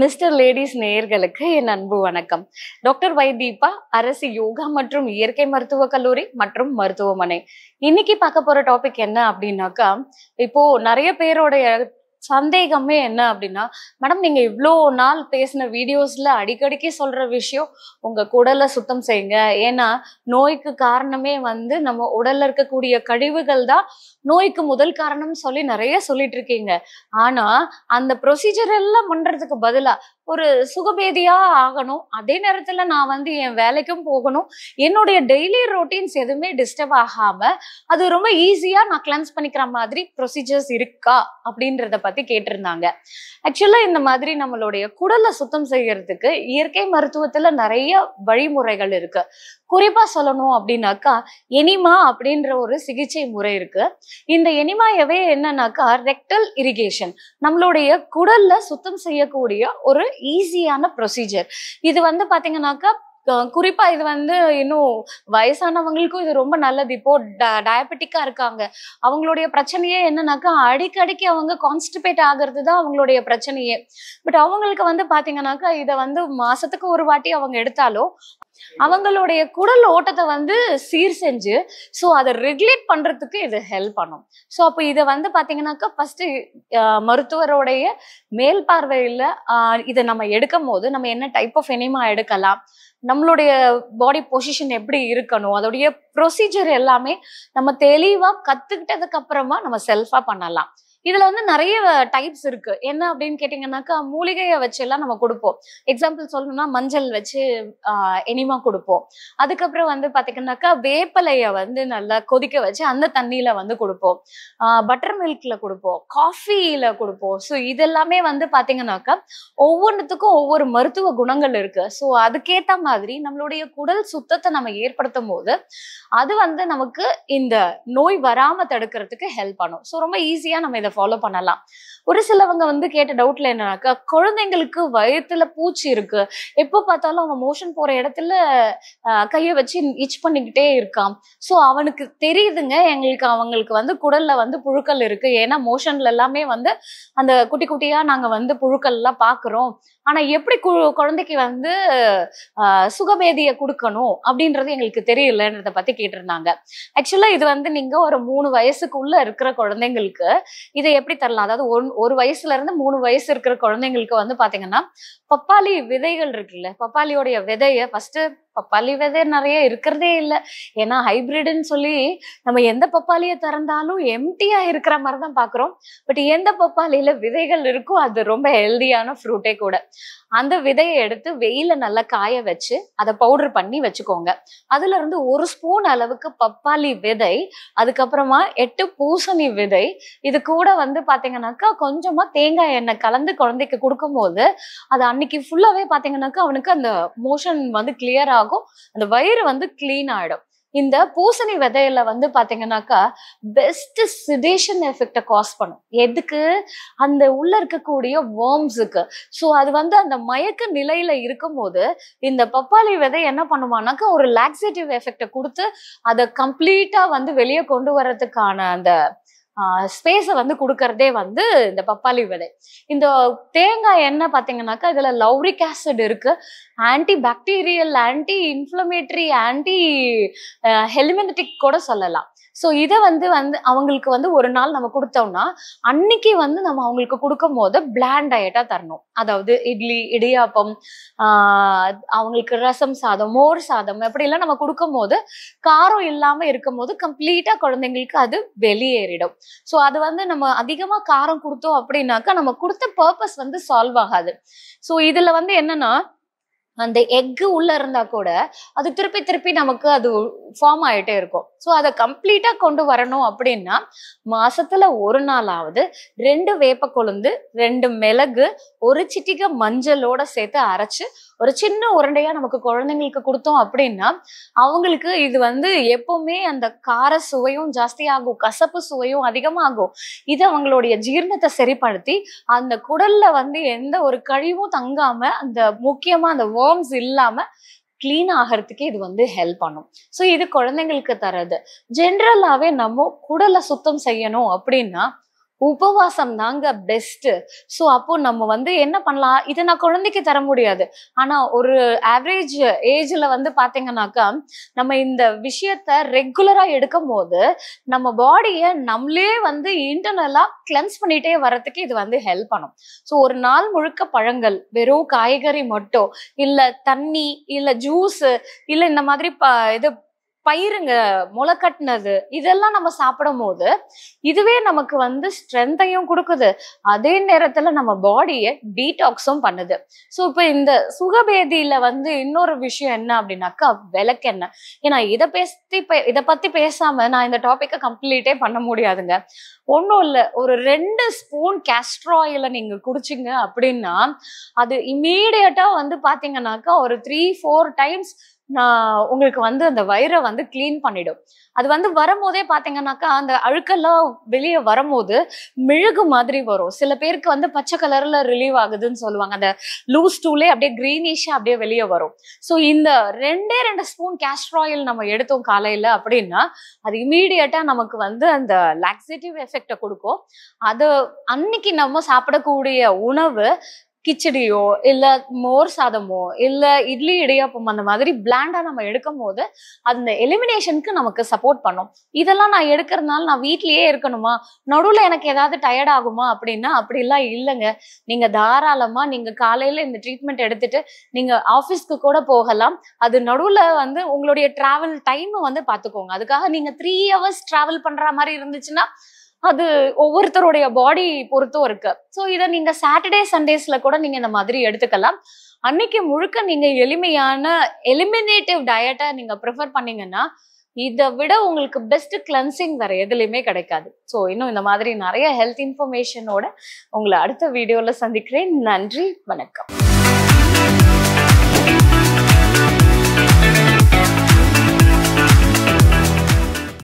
mister ladies நேயர்களுக்கு என் அன்பு வணக்கம் டாக்டர் வை தீபா அரசு யோகா மற்றும் இயற்கை மருத்துவ கல்லூரி மற்றும் மருத்துவமனை இன்னைக்கு பார்க்க போற டாபிக் என்ன அப்படின்னாக்கா இப்போ நிறைய பேரோடைய சந்தேகமே என்ன அப்படின்னா மேடம் நீங்க இவ்வளோ நாள் பேசின வீடியோஸ்ல அடிக்கடிக்கு சொல்ற விஷயம் உங்க குடலை சுத்தம் செய்யுங்க ஏன்னா நோய்க்கு காரணமே வந்து நம்ம உடல்ல இருக்கக்கூடிய கழிவுகள் தான் நோய்க்கு முதல் காரணம் சொல்லி நிறைய சொல்லிட்டு இருக்கீங்க ஆனா அந்த ப்ரொசீஜர் எல்லாம் பண்றதுக்கு பதிலா ஒரு சுகபேதியா ஆகணும் அதே நேரத்துல நான் வந்து என் வேலைக்கும் போகணும் என்னுடைய டெய்லி ரொட்டீன்ஸ் எதுவுமே டிஸ்டர்ப் ஆகாம அது ரொம்ப ஈஸியா நான் கிளன்ஸ் பண்ணிக்கிற மாதிரி ப்ரொசீஜர்ஸ் இருக்கா அப்படின்றத பத்தி கேட்டிருந்தாங்க ஆக்சுவலா இந்த மாதிரி நம்மளுடைய குடலை சுத்தம் செய்யறதுக்கு இயற்கை மருத்துவத்துல நிறைய வழிமுறைகள் இருக்கு குறிப்பா சொல்லணும் அப்படின்னாக்கா எனிமா அப்படின்ற ஒரு சிகிச்சை முறை இருக்கு இந்த எனிமாயவே என்னன்னாக்கா ரெக்டல் இரிகேஷன் நம்மளுடைய குடல்ல சுத்தம் செய்யக்கூடிய ஒரு ஈஸியான ப்ரொசீஜர் இது வந்து பாத்தீங்கன்னாக்கா குறிப்பா இது வந்து இன்னும் வயசானவங்களுக்கும் இது ரொம்ப நல்லது இப்போ டயபெட்டிக்கா இருக்காங்க அவங்களுடைய பிரச்சனையே என்னன்னாக்கா அடிக்கடிக்கு அவங்க கான்ஸ்டிபேட் ஆகுறது தான் அவங்களுடைய பிரச்சனையே பட் அவங்களுக்கு வந்து பாத்தீங்கன்னாக்கா இதை வந்து மாசத்துக்கு ஒரு வாட்டி அவங்க எடுத்தாலும் அவங்களுடைய குடல் ஓட்டத்தை வந்து சீர் செஞ்சு ஸோ அதை ரெகுலேட் பண்றதுக்கு இது ஹெல்ப் பண்ணும் ஸோ அப்போ இதை வந்து பாத்தீங்கன்னாக்கா ஃபர்ஸ்ட் மருத்துவருடைய மேல் பார்வையில் இதை நம்ம எடுக்கும் போது நம்ம என்ன டைப் ஆஃப் எனிமா எடுக்கலாம் நம்மளுடைய பாடி பொசிஷன் எப்படி இருக்கணும் அதோடைய ப்ரொசீஜர் எல்லாமே நம்ம தெளிவாக கற்றுக்கிட்டதுக்கு அப்புறமா நம்ம செல்ஃபாக பண்ணலாம் இதுல வந்து நிறைய டைப்ஸ் இருக்கு என்ன அப்படின்னு கேட்டீங்கன்னாக்கா மூலிகையை வச்சு எல்லாம் நம்ம கொடுப்போம் எக்ஸாம்பிள் சொல்லணும்னா மஞ்சள் வச்சு எனிமா கொடுப்போம் அதுக்கப்புறம் வந்து பாத்தீங்கன்னாக்கா வேப்பலைய வந்து நல்லா கொதிக்க வச்சு அந்த தண்ணியில வந்து கொடுப்போம் பட்டர் மில்க்ல கொடுப்போம் காஃபியில கொடுப்போம் ஸோ இதெல்லாமே வந்து பாத்தீங்கன்னாக்கா ஒவ்வொன்றுத்துக்கும் ஒவ்வொரு மருத்துவ குணங்கள் இருக்கு ஸோ அதுக்கேத்த மாதிரி நம்மளுடைய குடல் சுத்தத்தை நம்ம ஏற்படுத்தும் போது அது வந்து நமக்கு இந்த நோய் வராம தடுக்கிறதுக்கு ஹெல்ப் பண்ணும் ஸோ ரொம்ப ஈஸியா நம்ம இதை இதை ஃபாலோ பண்ணலாம் ஒரு சிலவங்க வந்து கேட்ட டவுட்ல என்னன்னாக்கா குழந்தைங்களுக்கு வயத்துல பூச்சி இருக்கு எப்போ பார்த்தாலும் அவன் மோஷன் போற இடத்துல கையை வச்சு இச் பண்ணிக்கிட்டே இருக்கான் ஸோ அவனுக்கு தெரியுதுங்க எங்களுக்கு அவங்களுக்கு வந்து குடல்ல வந்து புழுக்கள் இருக்கு ஏன்னா மோஷன்ல எல்லாமே வந்து அந்த குட்டி குட்டியா நாங்க வந்து புழுக்கள் எல்லாம் பாக்குறோம் ஆனா எப்படி குழந்தைக்கு வந்து சுகபேதியை கொடுக்கணும் அப்படின்றது எங்களுக்கு தெரியலன்றத பத்தி கேட்டிருந்தாங்க ஆக்சுவலா இது வந்து நீங்க ஒரு மூணு வயசுக்குள்ள இருக்கிற குழந்தைங்களுக்கு இதை எப்படி தரலாம் அதாவது ஒன் ஒரு வயசுல இருந்து மூணு வயசு இருக்கிற குழந்தைங்களுக்கு வந்து பாத்தீங்கன்னா பப்பாளி விதைகள் இருக்குல்ல பப்பாளியோடைய விதைய ஃபர்ஸ்ட் பப்பாளி விதை நிறைய இருக்கிறதே இல்லை ஏன்னா ஹைபிரிடுன்னு சொல்லி நம்ம எந்த பப்பாளியை திறந்தாலும் எம்டியா இருக்கிற மாதிரி தான் பாக்குறோம் பட் எந்த பப்பாளியில விதைகள் இருக்கோ அது ரொம்ப ஹெல்தியான ஃப்ரூட்டே கூட அந்த விதையை எடுத்து வெயில நல்லா காய வச்சு அதை பவுடர் பண்ணி வச்சுக்கோங்க அதுல இருந்து ஒரு ஸ்பூன் அளவுக்கு பப்பாளி விதை அதுக்கப்புறமா எட்டு பூசணி விதை இது கூட கூட வந்து பாத்தீங்கன்னாக்கா கொஞ்சமா தேங்காய் எண்ணெய் கலந்து குழந்தைக்கு கொடுக்கும் போது அது அன்னைக்கு ஃபுல்லாவே பாத்தீங்கன்னாக்கா அவனுக்கு அந்த மோஷன் வந்து கிளியர் ஆகும் அந்த வயிறு வந்து கிளீன் ஆயிடும் இந்த பூசணி விதையில வந்து பாத்தீங்கன்னாக்கா பெஸ்ட் சிடேஷன் எஃபெக்ட காஸ் பண்ணும் எதுக்கு அந்த உள்ள இருக்கக்கூடிய வேர்ம்ஸுக்கு ஸோ அது வந்து அந்த மயக்க நிலையில போது இந்த பப்பாளி விதை என்ன பண்ணுவான்னாக்கா ஒரு லாக்ஸேட்டிவ் எஃபெக்ட கொடுத்து அதை கம்ப்ளீட்டா வந்து வெளியே கொண்டு வர்றதுக்கான அந்த ஸ்பேஸை வந்து கொடுக்கறதே வந்து இந்த பப்பாளி விதை இந்த தேங்காய் எண்ணெய் பார்த்தீங்கன்னாக்க இதில் லவ்ரிக் ஆசிட் இருக்கு anti bacterial anti inflammatory anti helminthic கூட சொல்லலாம் ஸோ இதை வந்து வந்து அவங்களுக்கு வந்து ஒரு நாள் நம்ம கொடுத்தோம்னா அன்னைக்கு வந்து நம்ம அவங்களுக்கு கொடுக்கும் போது பிளாண்ட் டயட்டா தரணும் அதாவது இட்லி இடியாப்பம் அவங்களுக்கு ரசம் சாதம் மோர் சாதம் எப்படிலாம் நம்ம கொடுக்கும் போது காரம் இல்லாம இருக்கும் போது கம்ப்ளீட்டா குழந்தைங்களுக்கு அது வெளியேறிடும் ஸோ அது வந்து நம்ம அதிகமா காரம் கொடுத்தோம் அப்படின்னாக்கா நம்ம கொடுத்த பர்பஸ் வந்து சால்வ் ஆகாது ஸோ இதுல வந்து என்னன்னா அந்த எக்கு உள்ள இருந்தா கூட அது திருப்பி திருப்பி நமக்கு அது ஃபார்ம் ஆயிட்டே இருக்கும் ஸோ அதை கம்ப்ளீட்டா கொண்டு வரணும் அப்படின்னா மாசத்துல ஒரு நாளாவது ரெண்டு வேப்ப கொழுந்து ரெண்டு மிளகு ஒரு சிட்டிக மஞ்சளோட சேர்த்து அரைச்சு ஒரு சின்ன உருண்டையா நமக்கு குழந்தைங்களுக்கு கொடுத்தோம் அப்படின்னா அவங்களுக்கு இது வந்து எப்பவுமே அந்த கார சுவையும் ஜாஸ்தி ஆகும் கசப்பு சுவையும் அதிகமாகும் இது அவங்களுடைய ஜீரணத்தை சரிப்படுத்தி அந்த குடல்ல வந்து எந்த ஒரு கழிவும் தங்காம அந்த முக்கியமா அந்த வேர்ம்ஸ் இல்லாம கிளீன் ஆகிறதுக்கு இது வந்து ஹெல்ப் பண்ணும் ஸோ இது குழந்தைங்களுக்கு தரது ஜென்ரலாகவே நம்ம குடலை சுத்தம் செய்யணும் அப்படின்னா உபவாசம் தாங்க பெஸ்ட் ஸோ அப்போ நம்ம வந்து என்ன பண்ணலாம் இதை நான் குழந்தைக்கு தர முடியாது ஆனா ஒரு ஆவரேஜ் ஏஜ்ல வந்து பாத்தீங்கன்னாக்கா நம்ம இந்த விஷயத்த ரெகுலரா எடுக்கும் போது நம்ம பாடியை நம்மளே வந்து இன்டர்னலா கிளென்ஸ் பண்ணிட்டே வர்றதுக்கு இது வந்து ஹெல்ப் பண்ணும் ஸோ ஒரு நாள் முழுக்க பழங்கள் வெறும் காய்கறி மட்டும் இல்ல தண்ணி இல்ல ஜூஸ் இல்ல இந்த மாதிரி இது பயிருங்க முளை கட்டினது இதெல்லாம் நம்ம சாப்பிடும் போது இதுவே நமக்கு வந்து ஸ்ட்ரென்த்தையும் கொடுக்குது அதே நேரத்துல நம்ம பாடியை டீடாக்ஸும் பண்ணுது ஸோ இப்போ இந்த சுகபேதியில வந்து இன்னொரு விஷயம் என்ன அப்படின்னாக்கா விளக்கு என்ன ஏன்னா இதை பேசி இதை பத்தி பேசாம நான் இந்த டாபிக்கை கம்ப்ளீட்டே பண்ண முடியாதுங்க ஒன்றும் இல்லை ஒரு ரெண்டு ஸ்பூன் கேஸ்ட்ரோ ஆயிலை நீங்கள் குடிச்சிங்க அப்படின்னா அது இமீடியட்டாக வந்து பார்த்தீங்கன்னாக்கா ஒரு த்ரீ ஃபோர் டைம்ஸ் நான் உங்களுக்கு வந்து அந்த வயிறை வந்து கிளீன் பண்ணிடும் அது வந்து வரும்போதே பார்த்தீங்கன்னாக்கா அந்த அழுக்கெல்லாம் வெளியே வரும்போது மெழுகு மாதிரி வரும் சில பேருக்கு வந்து பச்சை கலரில் ரிலீவ் ஆகுதுன்னு சொல்லுவாங்க அந்த லூஸ் டூலே அப்படியே க்ரீனிஷாக அப்படியே வெளியே வரும் ஸோ இந்த ரெண்டே ரெண்டு ஸ்பூன் கேஸ்ட்ராயில் நம்ம எடுத்தோம் காலையில் அப்படின்னா அது இமீடியட்டாக நமக்கு வந்து அந்த லாக்ஸேட்டிவ் எஃபெக்ட் எஃபெக்டை கொடுக்கும் அது அன்னைக்கு நம்ம சாப்பிடக்கூடிய உணவு கிச்சடியோ இல்ல மோர் சாதமோ இல்ல இட்லி இடியாப்பம் அந்த மாதிரி பிளாண்டா நம்ம எடுக்கும் போது அந்த எலிமினேஷனுக்கு நமக்கு சப்போர்ட் பண்ணும் இதெல்லாம் நான் எடுக்கிறதுனால நான் வீட்லயே இருக்கணுமா நடுவுல எனக்கு ஏதாவது டயர்ட் ஆகுமா அப்படின்னா அப்படிலாம் இல்லைங்க நீங்க தாராளமா நீங்க காலையில இந்த ட்ரீட்மெண்ட் எடுத்துட்டு நீங்க ஆஃபீஸ்க்கு கூட போகலாம் அது நடுவுல வந்து உங்களுடைய டிராவல் டைம் வந்து பாத்துக்கோங்க அதுக்காக நீங்க த்ரீ ஹவர்ஸ் டிராவல் பண்ற மாதிரி இருந்துச்சுன்னா அது ஒவ்வொருத்தருடைய பாடி பொறுத்தும் இருக்கு ஸோ இதை நீங்க சாட்டர்டே சண்டேஸ்ல கூட நீங்க இந்த மாதிரி எடுத்துக்கலாம் அன்னைக்கு முழுக்க நீங்க எளிமையான எலிமினேட்டிவ் டயட்டை நீங்க ப்ரிஃபர் பண்ணீங்கன்னா இதை விட உங்களுக்கு பெஸ்ட் கிளன்சிங் வேற எதுலையுமே கிடைக்காது ஸோ இன்னும் இந்த மாதிரி நிறைய ஹெல்த் இன்ஃபர்மேஷனோட உங்களை அடுத்த வீடியோவில் சந்திக்கிறேன் நன்றி வணக்கம்